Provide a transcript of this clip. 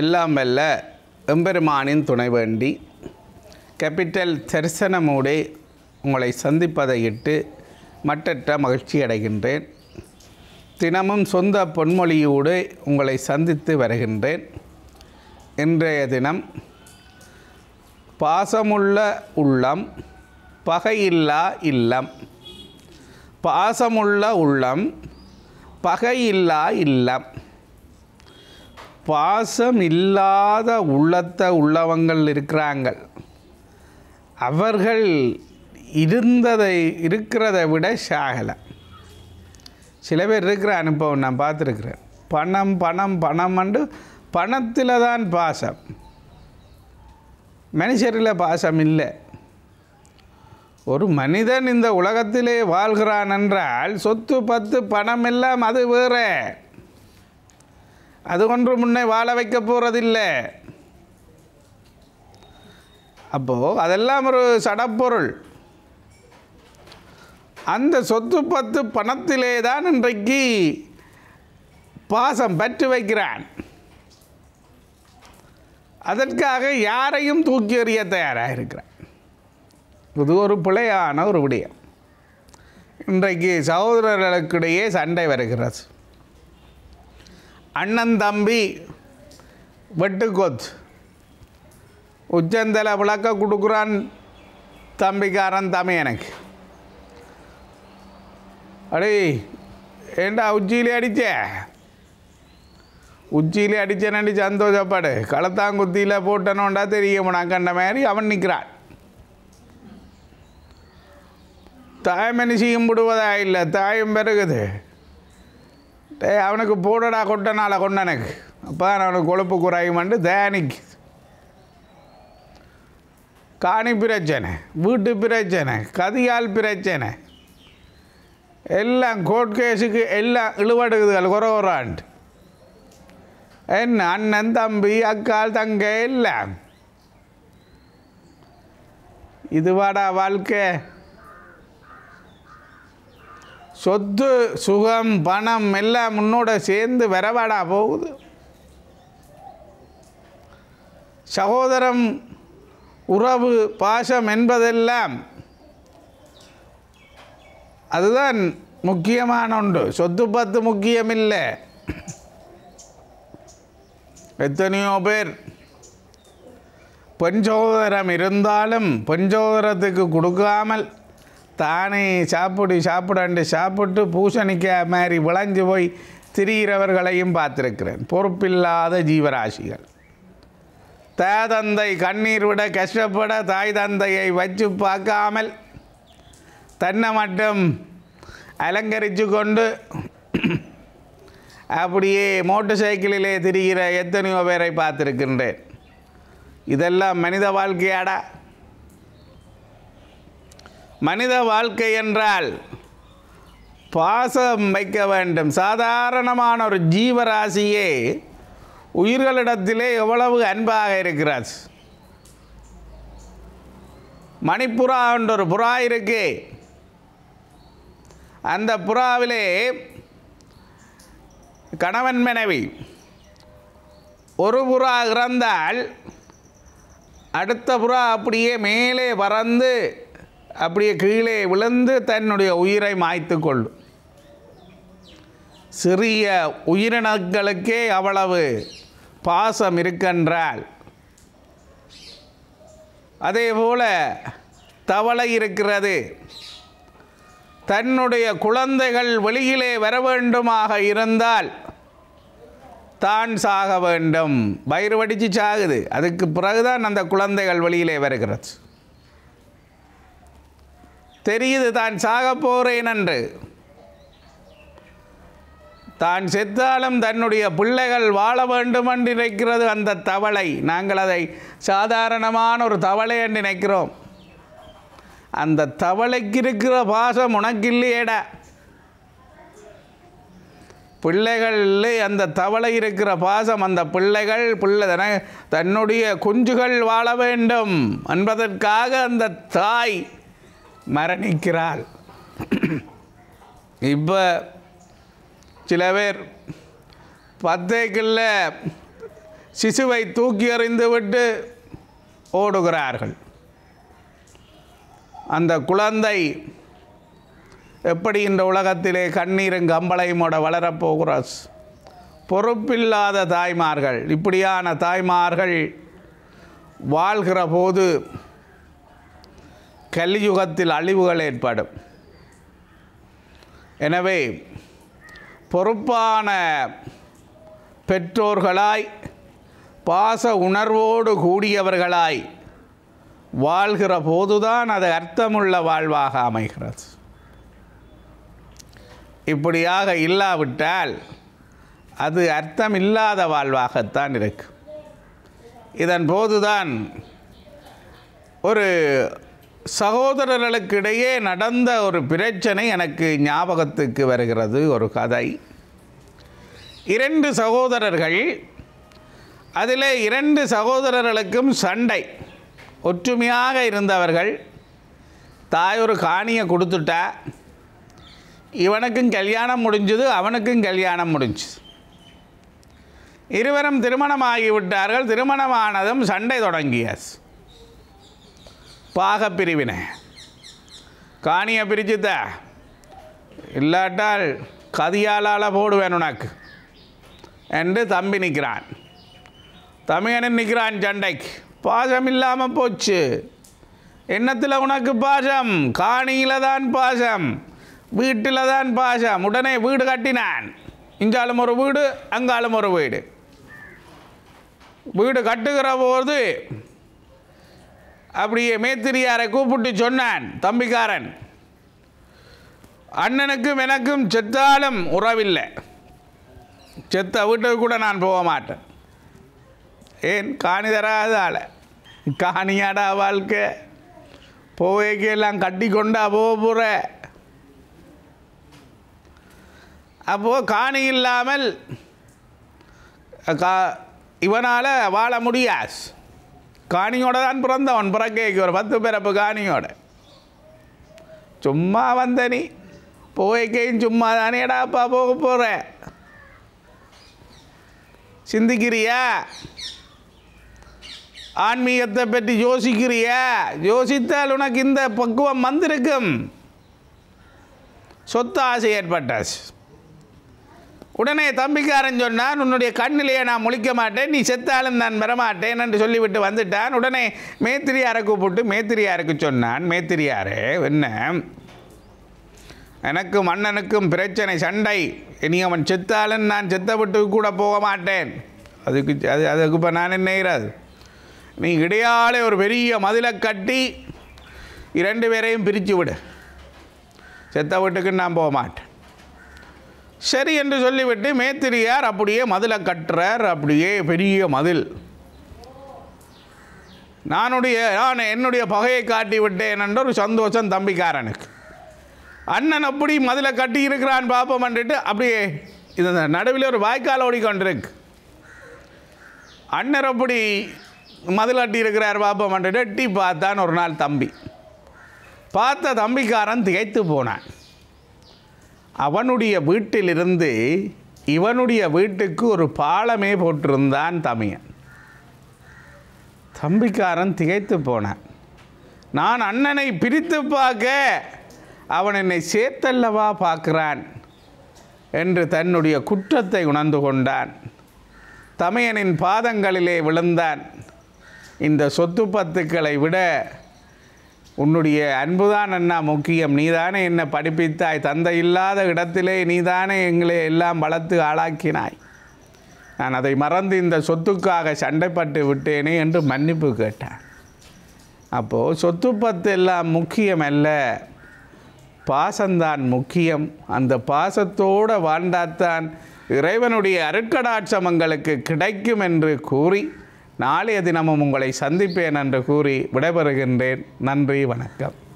எல்லாம் வெல்ல எம்பெருமானின் துணை வேண்டி கேபிட்டல் தரிசனமூடே உங்களை சந்திப்பதை இட்டு மட்டற்ற மகிழ்ச்சி அடைகின்றேன் தினமும் சொந்த பொன்மொழியோடு உங்களை சந்தித்து வருகின்றேன் இன்றைய தினம் பாசமுள்ள உள்ளம் பகையில்லா இல்லம் பாசமுள்ள உள்ளம் பகையில்லா இல்லம் பாசம் இல்லாத உள்ளத்தை உள்ளவங்கள் இருக்கிறாங்கள் அவர்கள் இருந்ததை இருக்கிறதை விட சாகலை சில பேர் இருக்கிற அனுபவம் நான் பார்த்துருக்குறேன் பணம் பணம் பணம் அண்டு பணத்தில் தான் பாசம் மனுஷரில் பாசம் இல்லை ஒரு மனிதன் இந்த உலகத்திலே வாழ்கிறான் என்றால் சொத்து பத்து பணம் எல்லாம் அது வேறு அது ஒன்று முன்னே வாழ வைக்க போகிறதில்லை அப்போது அதெல்லாம் ஒரு சடப்பொருள் அந்த சொத்து பத்து பணத்திலே தான் இன்றைக்கு பாசம் பற்று வைக்கிறான் அதற்காக யாரையும் தூக்கி எறிய தயாராக இருக்கிறான் இது ஒரு பிழையான ஒரு விடயம் இன்றைக்கு சகோதரர்களுக்கிடையே சண்டை வருகிறது அண்ணன் தம்பி வெட்டுக்கொத்து உச்சந்தலை விளக்க கொடுக்குறான் தம்பிக்காரன் தம்பி எனக்கு அடி ஏண்டா உச்சியிலே அடிச்ச உச்சியிலே அடித்தேனண்டி சந்தோஷப்பாடு களத்தாங்குத்தியில் போட்டனோண்டா தெரியும் நான் கண்ட மாதிரி அவன் நிற்கிறான் தாய் மனுஷியும் விடுவதா இல்லை தாயும் பெருகுது டே அவனுக்கு போடடா கொட்டனால கொண்டனுக்கு அப்போ அவனுக்கு கொழுப்பு குறையுமெண்டு தேனிக்கு காணி பிரச்சனை வீட்டு பிரச்சனை கதியால் பிரச்சனை எல்லாம் கோர்ட் கேஸுக்கு எல்லாம் இழுவடுகுதுகள் குறை என்ன அண்ணன் தம்பி அக்கால் தங்க எல்லாம் இதுவாடா வாழ்க்கை சொத்து சுகம் பணம் எல்லாம் முன்னோட சேர்ந்து வரவாடா போகுது சகோதரம் உறவு பாசம் என்பதெல்லாம் அதுதான் முக்கியமான ஒன்று சொத்து பத்து முக்கியமில்லை எத்தனையோ பேர் பெண் சகோதரம் இருந்தாலும் பெண் சகோதரத்துக்கு கொடுக்காமல் தானே சாப்பிடு சாப்பிடாண்டு சாப்பிட்டு பூசணிக்க மாதிரி விளைஞ்சு போய் திரிகிறவர்களையும் பார்த்துருக்கிறேன் பொறுப்பில்லாத ஜீவராசிகள் தந்தை கண்ணீர் விட கஷ்டப்பட தாய் தந்தையை வச்சு பார்க்காமல் தன்னை மட்டும் அலங்கரித்து கொண்டு அப்படியே மோட்டர் சைக்கிளிலே திரிகிற எத்தனையோ பேரை பார்த்துருக்கின்றேன் இதெல்லாம் மனித வாழ்க்கையாடா மனித வாழ்க்கை என்றால் பாசம் வைக்க வேண்டும் சாதாரணமான ஒரு ஜீவராசியே உயிர்களிடத்திலே எவ்வளவு அன்பாக இருக்கிறார் மணிப்புறா என்ற ஒரு புறா இருக்கு அந்த புறாவிலே கணவன் மனைவி ஒரு புறா இறந்தால் அடுத்த புறா அப்படியே மேலே பறந்து அப்படியே கீழே விழுந்து தன்னுடைய உயிரை மாய்த்து கொள்ளும் சிறிய உயிரினங்களுக்கே அவ்வளவு பாசம் இருக்கின்றால் அதே போல் தவளை இருக்கிறது தன்னுடைய குழந்தைகள் வெளியிலே வர வேண்டுமாக இருந்தால் தான் சாக வேண்டும் வயிறு வடித்து சாகுது அதுக்கு பிறகுதான் அந்த குழந்தைகள் வெளியிலே வருகிறது தெரியுது தான் சாக போகிறேன் என்று தான் செத்தாலும் தன்னுடைய பிள்ளைகள் வாழ வேண்டும் என்று நினைக்கிறது அந்த தவளை நாங்கள் அதை சாதாரணமான ஒரு தவளை என்று நினைக்கிறோம் அந்த தவளைக்கு இருக்கிற பாசம் உனக்கு இல்லையேடா பிள்ளைகளில் அந்த தவளை இருக்கிற பாசம் அந்த பிள்ளைகள் பிள்ளை தன்னுடைய குஞ்சுகள் வாழ வேண்டும் என்பதற்காக அந்த தாய் மரணிக்கிறாள் இப்போ சில பேர் பத்தேக்கில் சிசுவை தூக்கி எறிந்து விட்டு ஓடுகிறார்கள் அந்த குழந்தை எப்படி இந்த உலகத்திலே கண்ணீரும் கம்பளையுமோட வளரப்போகிற பொறுப்பில்லாத தாய்மார்கள் இப்படியான தாய்மார்கள் வாழ்கிற போது கலியுகத்தில் அழிவுகள் ஏற்படும் எனவே பொறுப்பான பெற்றோர்களாய் பாச உணர்வோடு கூடியவர்களாய் வாழ்கிற போதுதான் அது அர்த்தமுள்ள வாழ்வாக அமைகிறது இப்படியாக இல்லாவிட்டால் அது அர்த்தம் இல்லாத வாழ்வாகத்தான் இருக்கு இதன் போதுதான் ஒரு சகோதரர்களுக்கிடையே நடந்த ஒரு பிரச்சனை எனக்கு ஞாபகத்துக்கு வருகிறது ஒரு கதை இரண்டு சகோதரர்கள் அதில் இரண்டு சகோதரர்களுக்கும் சண்டை ஒற்றுமையாக இருந்தவர்கள் தாய் ஒரு காணியை கொடுத்துட்டா இவனுக்கும் கல்யாணம் முடிஞ்சுது அவனுக்கும் கல்யாணம் முடிஞ்சுது இருவரும் திருமணமாகிவிட்டார்கள் திருமணமானதும் சண்டை தொடங்கியாச்சு பாக பிரிவினை காணியை பிரிச்சுத்த இல்லாட்டால் கதியாலால் போடுவேன் உனக்கு என்று தம்பி நிற்கிறான் தமிழனின் நிற்கிறான் சண்டைக்கு பாசம் இல்லாமல் போச்சு எண்ணத்தில் உனக்கு பாசம் காணியில் தான் பாசம் வீட்டில் தான் பாசம் உடனே வீடு கட்டினான் இங்காலும் ஒரு வீடு அங்காலும் ஒரு வீடு வீடு கட்டுகிற போது அப்படியே மேத்திரியாரை கூப்பிட்டு சொன்னான் தம்பிக்காரன் அண்ணனுக்கும் எனக்கும் செத்தாலும் உறவில்லை செத்த வீட்டுக்கு கூட நான் போக மாட்டேன் ஏன் காணி தராத ஆளை காணியாடா வாழ்க்கை போவேக்கெல்லாம் கட்டி கொண்டா போக போகிற அப்போது காணி இல்லாமல் கா இவனால் வாழ முடியாது காணியோட தான் பிறந்தவன் பிறக்கைக்கு ஒரு பத்து பிறப்பு காணியோட சும்மா வந்த நீ போய்க்கையும் சும்மா தானேடா அப்பா போக போகிற சிந்திக்கிறியா ஆன்மீகத்தை பற்றி யோசிக்கிறியா யோசித்தால் உனக்கு இந்த பக்குவம் வந்திருக்கும் சொத்து ஆசை ஏற்பட்டாச்சு உடனே தம்பிக்காரன் சொன்னான் உன்னுடைய கண்ணிலேயே நான் முழிக்க மாட்டேன் நீ செத்தாலும் நான் பெறமாட்டேன் என்று சொல்லிவிட்டு வந்துட்டான் உடனே மேத்திரியாரை கூப்பிட்டு மேத்திரியாருக்கு சொன்னான் மேத்திரியாரே என்ன எனக்கும் அண்ணனுக்கும் பிரச்சனை சண்டை இனி அவன் செத்தாலும் நான் செத்தப்பட்டு கூட போக மாட்டேன் அதுக்கு அது அதுக்கு இப்போ நான் என்னைகிறது நீ இடையாலே ஒரு பெரிய மதிலை கட்டி இரண்டு பேரையும் பிரித்து விடு செத்த வீட்டுக்கு நான் போக மாட்டேன் சரி என்று சொல்லிவிட்டு மேத்திரியார் அப்படியே மதிலை கட்டுறார் அப்படியே பெரிய மதில் நானுடைய நான் என்னுடைய பகையை காட்டி விட்டேன் என்ற ஒரு சந்தோஷம் தம்பிக்காரனுக்கு அண்ணன் அப்படி மதில கட்டி இருக்கிறான் பார்ப்போம்ன்ட்டு அப்படியே இது நடுவில் ஒரு வாய்க்கால் ஓடிக்கொண்டிருக்கு அண்ணர் அப்படி மதில் அட்டி இருக்கிறார் பார்ப்போம்ன்ட்டு எட்டி பார்த்தான் ஒரு நாள் தம்பி பார்த்த தம்பிக்காரன் திகைத்து போனான் அவனுடைய வீட்டிலிருந்து இவனுடைய வீட்டுக்கு ஒரு பாலமே போட்டிருந்தான் தமையன் தம்பிக்காரன் திகைத்து போனான் நான் அண்ணனை பிரித்து பார்க்க அவன் என்னை சேர்த்தல்லவா பார்க்கிறான் என்று தன்னுடைய குற்றத்தை உணர்ந்து கொண்டான் தமையனின் பாதங்களிலே விழுந்தான் இந்த சொத்து பத்துக்களை விட உன்னுடைய அன்புதான் அண்ணா முக்கியம் நீதானே என்னை படிப்பித்தாய் தந்தை இல்லாத இடத்திலே நீதானே எங்களை எல்லாம் வளர்த்து ஆளாக்கினாய் நான் அதை மறந்து இந்த சொத்துக்காக சண்டைப்பட்டு விட்டேனே என்று மன்னிப்பு கேட்டேன் அப்போது பத்து எல்லாம் முக்கியம் அல்ல பாசந்தான் முக்கியம் அந்த பாசத்தோடு வாழ்ந்தாத்தான் இறைவனுடைய அருட்கடாட்சமங்களுக்கு கிடைக்கும் என்று கூறி நாளைய தினமும் உங்களை சந்திப்பேன் என்று கூறி விடைபெறுகின்றேன் நன்றி வணக்கம்